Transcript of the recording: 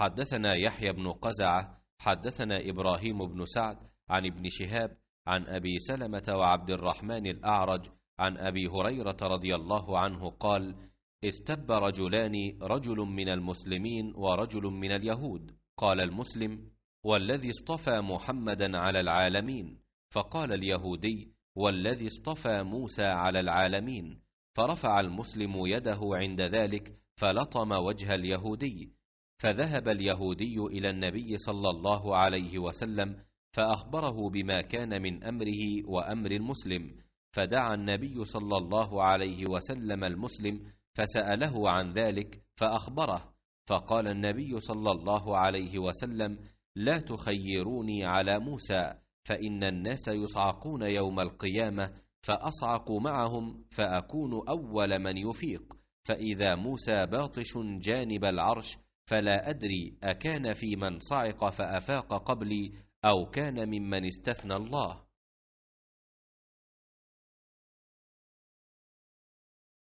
حدثنا يحيى بن قزعة حدثنا إبراهيم بن سعد عن ابن شهاب عن أبي سلمة وعبد الرحمن الأعرج عن أبي هريرة رضي الله عنه قال استب رجلان رجل من المسلمين ورجل من اليهود قال المسلم والذي اصطفى محمدا على العالمين فقال اليهودي والذي اصطفى موسى على العالمين فرفع المسلم يده عند ذلك فلطم وجه اليهودي فذهب اليهودي الى النبي صلى الله عليه وسلم فاخبره بما كان من امره وامر المسلم فدعا النبي صلى الله عليه وسلم المسلم فساله عن ذلك فاخبره فقال النبي صلى الله عليه وسلم لا تخيروني على موسى فان الناس يصعقون يوم القيامه فاصعق معهم فاكون اول من يفيق فاذا موسى باطش جانب العرش فلا أدري أكان في من صعق فأفاق قبلي أو كان ممن استثنى الله